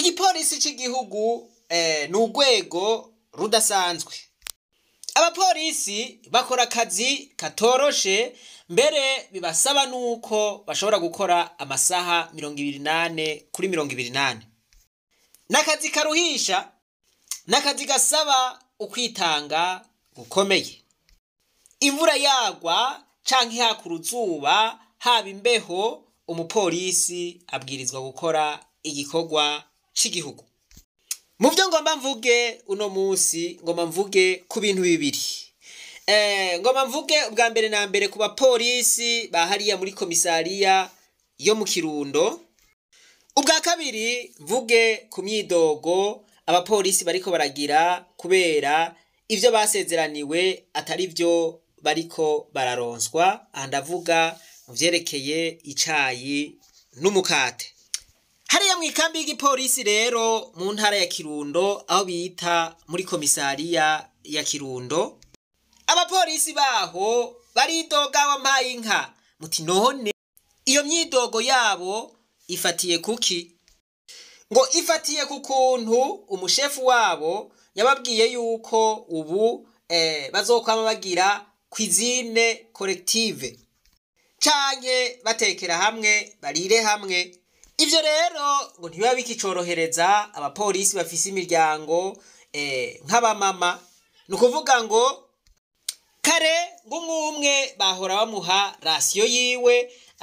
igipolisi cy'igihugu eh, ni urwego rudasanzwe abapolisi bakora akazi katoroshe mbere bibasaba n'uko bashobora gukora amasaha mirongo ibiri n'ane kuri mirongo ibiri n'ane nakazi karuhisha nakazi gasaba ukwitanga gukomeye imvura yagwa cyangwa ihaka uruzuba haba imbeho umupolisi abwirizwa gukora igikorwa cy'igihugu mu byo ngomba mvuge uno munsi ngomba mvuge ku bintu bibiri eh, ngomba mvuge ubwa mbere na mbere ku bapolisi bahariya muri komisariya yo mu kirundo ubwa kabiri mvuge ku myidogo abapolisi bariko baragira kubera ibyo basezeraniwe atari byo bariko bararonswa aha ndavuga mu byerekeye icyayi n'umukate hariya mu ikambi y'igipolisi rero mu ntara ya kirundo aho bita muri komisariya ya kirundo abapolisi baho baridoga wampaye inka muti none iyo myidogo yabo ifatiye kuki ngo ifatiye ku kuntu umushefu wabo yababwiye yuko ubu eh, bazokwama bagira ku izine korektive cyane batekera hamwe barire hamwe ibyo rero ngo ntibiba bikicorohereza abapolisi bafise imiryango eh, nk'abamama ni ukuvuga ngo kare umwe bahora bamuha rasiyo yiwe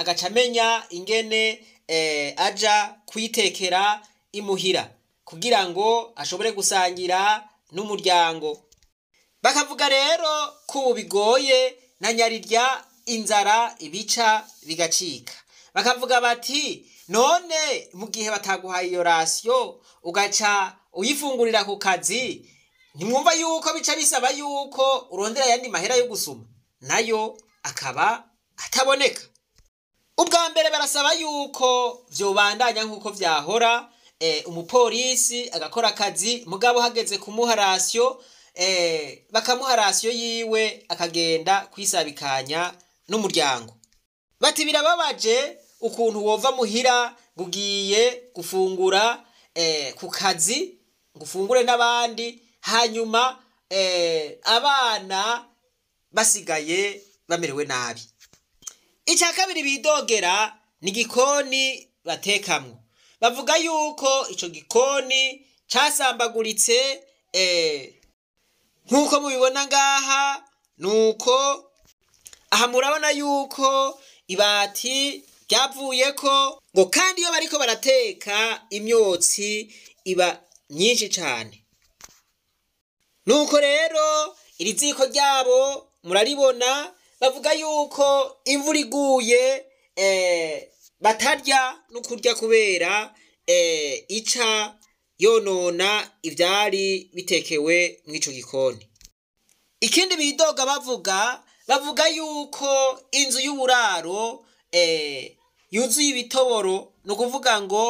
agaca amenya ingene eh, ajya kuyitekera imuhira kugira ngo ashobore gusangira n'umuryango bakavuga rero ko ubu bigoye na nyarirya inzara ibica bigacika bakavuga bati none mu gihe bataguhaye iyo rasiyo ugaca uyifungurira ku kazi ntimwumva yuko bica bisaba yuko urondera ayandi mahera yo gusoma nayo akaba ataboneka ubwa mbere barasaba yuko byobandanya nk'uko byahora eh, umupolisi agakora akazi mugabo uhageze kumuha rasiyo eh, bakamuha rasiyo yiwe akagenda kwisabikanya n'umuryango bati birababaje ukuntu wova muhira bugiye gufungura eh, ku kazi ngo ufungure n'abandi hanyuma eh, abana basigaye bamerewe nabi icya kabiri bidogera ni igikoni batekamo bavuga yuko icyo gikoni cyasambaguritse eh, nk'uko mubibona ngaha ni uko aha murabona yuko ibati byavuye ko ngo kandi iyo bariko barateka imyotsi iba myinshi cyane nuko rero iri ziko ryabo muraribona bavuga yuko imvura iguye eh, batarya no kurya kubera eh, ica yonona ibyari bitekewe mw'icyo gikoni ikindi bidoga bavuga bavuga yuko inzu y'uburaro Eh, yuzuye ibitoboro ni ukuvuga ngo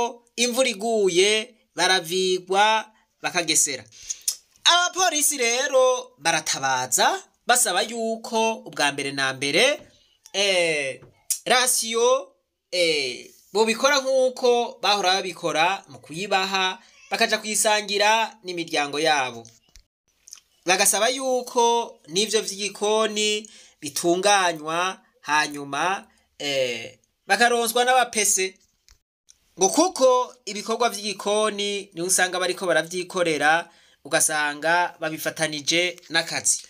imvura iguye baravigwa bakagesera abapolisi rero baratabaza basaba yuko ubwa mbere na mbere eh, rasiyo eh, bubikora nk'uko bahora babikora mu kuyibaha bakaja kuyisangira n'imiryango yabo bagasaba yuko n'ibyo by'igikoni bitunganywa hanyuma Eh, bakaronswa n'abapese ngo kuko ibikorwa by'igikoni niho usanga bariko barabyikorera ugasanga babifatanije n'akazi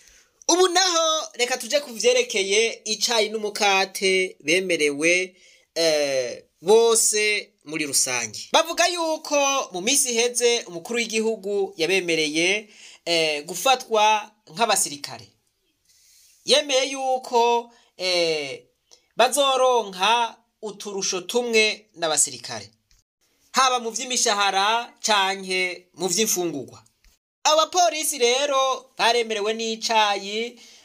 ubu naho reka tujye ku byerekeye icyayi n'umukate bemerewe eh, bose muri rusange bavuga yuko mu minsi iheze umukuru w'igihugu yabemereye eh, gufatwa nk'abasirikare yemeye yuko bazoronka uturusho tumwe n'abasirikare haba mu by'imishahara cyane mu by’imfungugwa abapolisi rero baremerewe n'icyayi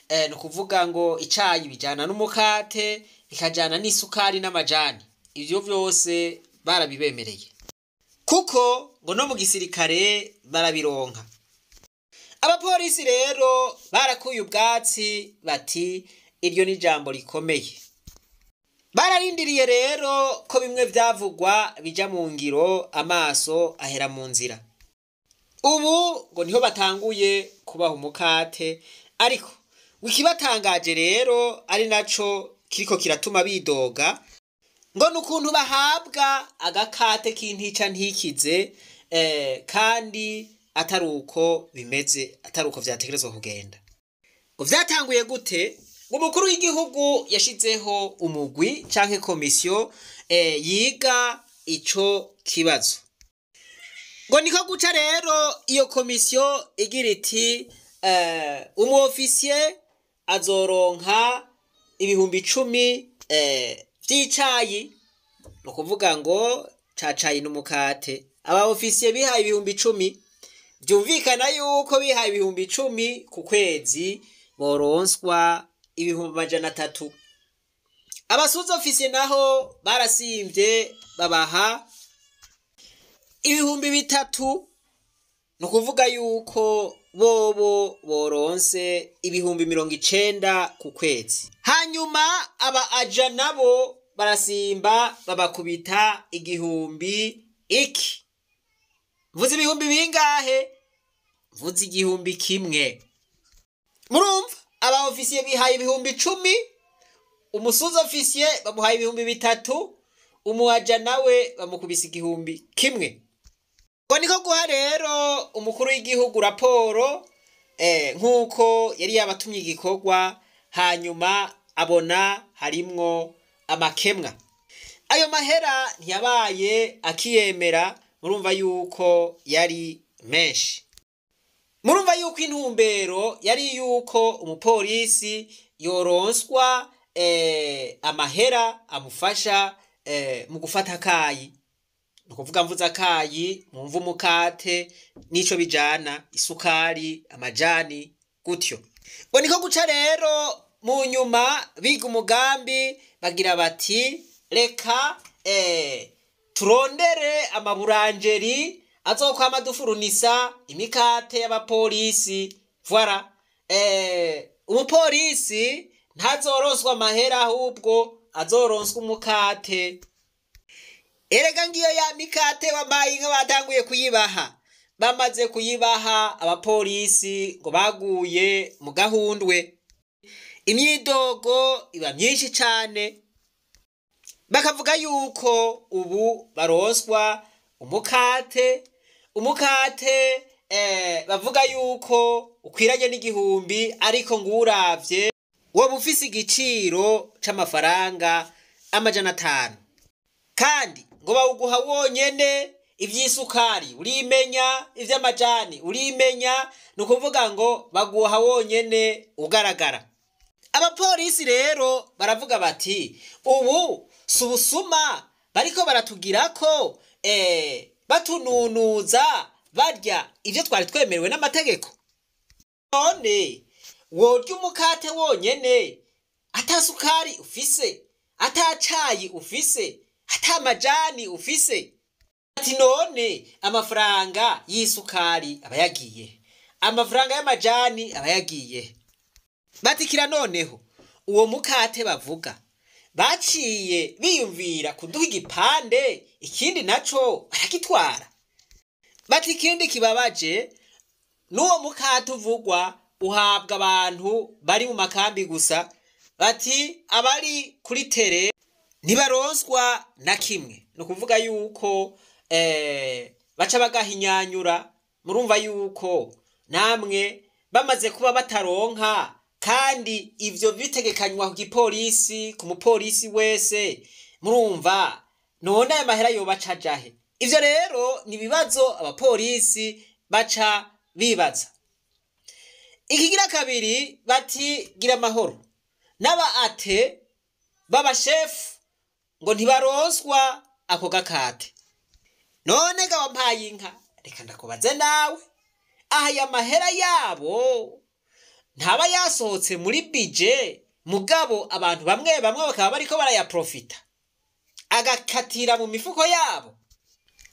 eh, ni ukuvuga ngo icyayi bijyana n'umukate ikajyana n'isukari n'amajyani ibyo byose barabibemereye kuko ngo no mu gisirikare barabironka abapolisi rero barakuye ubwatsi bati iryo ni ijambo rikomeye bararindiriye rero ko bimwe byavugwa bijya mu ngiro amaso ahera mu nzira ubu ngo niho batanguye kubaha umukate ariko ikibatangaje rero ari nacyo kiriko kiratuma bidoga ngo ni ukuntu bahabwa agakate k'intica ntikize eh, kandi atari uko bimeze atari uko byatekerezwa kugenda ngo byatanguye gute umukuru w'igihugu yashyizeho umugwi cyangwa komisiyo eh, yiga icyo kibazo ngo niko guca rero iyo komisiyo igira iti eh, umu azoronka ibihumbi icumi by'icayi eh, ni ukuvuga ngo cacayi n'umukate aba ofisiye bihaye ibihumbi icumi byumvikana yuko bihaye ibihumbi icumi ku kwezi boronswa ibihumbi majana atatu abasuza ofisiye naho barasimbye babaha ibihumbi bitatu ni ukuvuga yuko bobo boronse ibihumbi mirongo icyenda ku kwezi hanyuma aba aja nabo barasimba babakubita igihumbi iki mvuze ibihumbi bingahe mvuze igihumbi kimwe murumva ofisiye bihaye ibihumbi icumi umusuza ofisiye bamuhaye ibihumbi bitatu umuwaja nawe bamukubise igihumbi kimwe ngo niko guha rero umukuru w'igihugu raporo eh, nk'uko yari yabatumye igikorwa hanyuma abona harimwo amakemwa ayo mahera ntiyabaye akiyemera murumva yuko yari menshi murumva yuko intumbero yari yuko umupolisi yoronswa eh, amahera amufasha eh, mu gufata akayi ni ukuvuga mvuze akayi mwumva umukate n'icyo bijyana isukari amajyani gutyo ngo niko guca rero mu nyuma biga umugambi bagira bati reka eh, turondere amaburangeri azokwama dufurunisa imikate y'abapolisi vwara eh, umupolisi ntazoronswa amahera ahubwo azoroswa umukate erega ngiyo ya mikate wambaye inka batanguye kuyibaha bamaze kuyibaha abapolisi ngo baguye mu gahundwe imyidogo iba myinshi cyane bakavuga yuko ubu baroswa umukate umukate eh, bavuga yuko ukwiranye n'igihumbi ariko ngo urabye waba ufise igiciro cy'amafaranga amajana atanu kandi ngo bawuguha wonyine iby'isukari urimenya iby'amajani urimenya ni ukuvuga ngo baguha wonyine ugaragara abapolisi rero baravuga bati ubu si ubusuma bariko baratugira ko eee eh, batununuza barya ibyo twari twemerewe n'amategeko none worya umukate wonyene atasukari ufise atacayi ufise atamajani ufise ati none amafaranga y'isukari aba yagiye amafaranga y'amajani aba yagiye batikira noneho uwo mukate bavuga baciye biyumvira kuduha igipande ikindi nacyo baragitwara bati ikindi kibabaje n'uwo mukato uvugwa uhabwa abantu bari mu makambi gusa bati abari kuri tere ntibarozwa na kimwe ni ukuvuga yuko eh, baca bagahinyanyura murumva yuko namwe bamaze kuba bataronka kandi ibyo bitegekanywa ku gipolisi ku mupolisi wese murumva none ayo mahera yobaca ajahe ibyo rero ni ibibazo abapolisi baca bibaza ikigira kabiri bati gira amahoro n'aba ate b'abashefu ngo ntibaroswa ako gakate none gawampaye inka reka ndakubaze nawe aha ya mahera yabo ntaba yasohotse muri bije mugabo abantu bamwe bamwe bakaba bariko barayaprofita agakatira mu mifuko yabo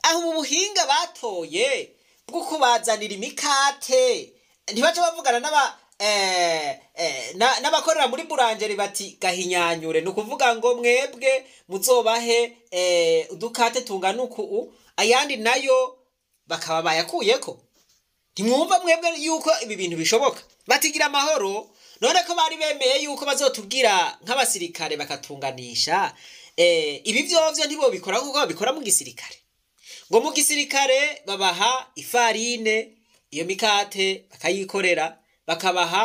aho ubu buhinga batoye bwo kubazanira imikate ntibaca bavugana n'aba eh, eh, n'abakorera muri buranjeri bati gahinyanyure ni ukuvuga ngo mwebwe muzobahe eh, udukate tungana uku ayandi nayo bakaba bayakuye ko ntimwumva mwebwe yuko ibi bintu bishoboka batigira amahoro none ko bari bemeye yuko bazotubwira nk'abasirikare bakatunganisha eh, ibi byovyo ntibo bikora kuko babikora mu gisirikare ngo mu gisirikare babaha ifarine iyo mikate bakayikorera bakabaha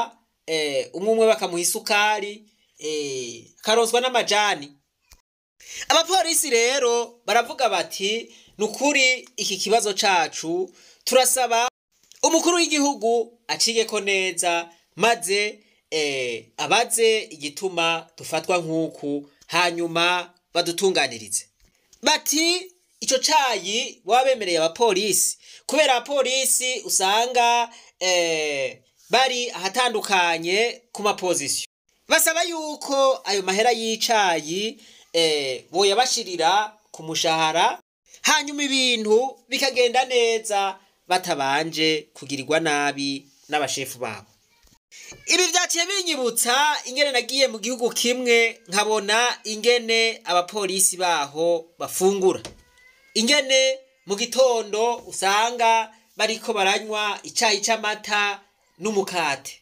eh, umwe umwe bakamuha isukari eh, akaroswa n'amajani abapolisi rero baravuga bati ni ukuri iki kibazo cyacu turasaba umukuru w'igihugu acige ko neza maze eh, abaze igituma dufatwa nk'uku hanyuma badutunganirize bati icyo cayi baba bemereye abapolisi kubera abapolisi usanga eh, bari ahatandukanye ku mapozisiyo basaba yuko ayo mahera y'icayi eh, boyabashirira ku mushahara hanyuma ibintu bikagenda neza batabanje kugirirwa nabi n'abashefu babo ibi byaciye binyibutsa ingene nagiye mu gihugu kimwe nkabona ingene abapolisi baho bafungura ingene mu gitondo usanga bariko baranywa icyayi cy'amata n'umukate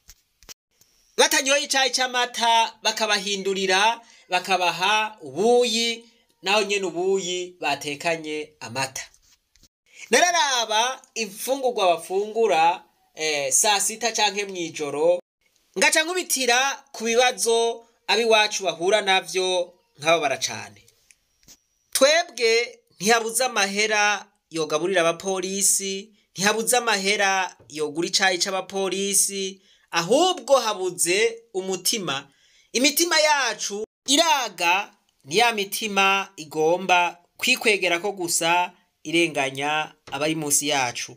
batanyoye icyayi cy'amata bakabahindurira bakabaha ubuyi naho nyine ubuyi batekanye amata nararaba imfungurwa bafungura eh, saa sita cyangwa mu ijoro ngaca nkubitira ku bibazo ab'iwacu bahura nabyo nkababara cyane twebwe ntihabuze amahera yogaburira abapolisi ntihabuze amahera yogura icyayi cy'abapolisi ahubwo habuze umutima imitima yacu iraga ni ya mitima igomba kwikwegera ko gusa irenganya abari munsi yacu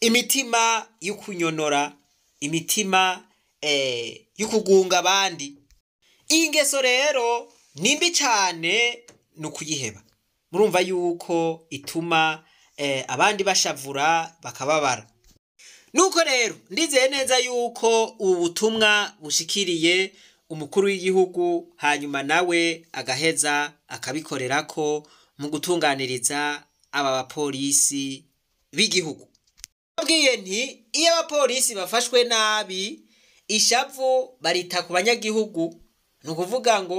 imitima yo kunyonora imitima eh, yo kugunga abandi iyi ngeso rero ni mbi cyane ni ukuyiheba murumva yuko ituma eh, abandi bashavura bakababara nuko rero ndizeye neza yuko ubu butumwa bushikiriye umukuru w'igihugu hanyuma nawe agaheza akabikorera ko mu gutunganiriza aba bapolisi b'igihugu babwiye nti iyo abapolisi bafashwe nabi ishavu barita ku banyagihugu ni ukuvuga ngo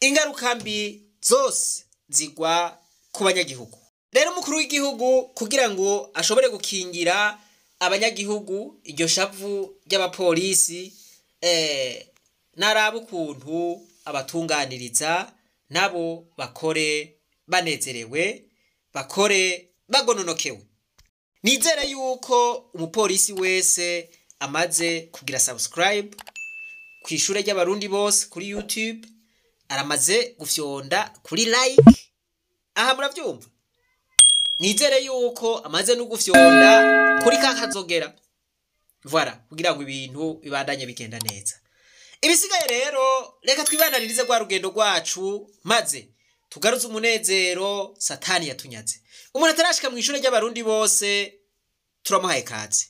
ingaruka mbi zose zigwa ku banyagihugu rero umukuru w'igihugu kugira ngo ashobore gukingira abanyagihugu iryo shavu ry'abapolisi eh, naraba ukuntu abatunganiriza nabo bakore banezerewe bakore bagononokewe nizere yuko umupolisi wese amaze kugira sabusikarayibu ku ishuri ry'abarundi bose kuri yutube aramaze gufyonda kuri layike aha murabyumva nizere yuko amaze no gufyonda kuri ka kazogera vara kugira ngo ibintu bibandanye bigenda neza ibisigaye rero reka twibananirize rwa rugendo rwacu maze tugarutse umunezero satani yatunyatse umuntu atarashika mu ishuri ry'abarundi bose turamuhaye ikaze.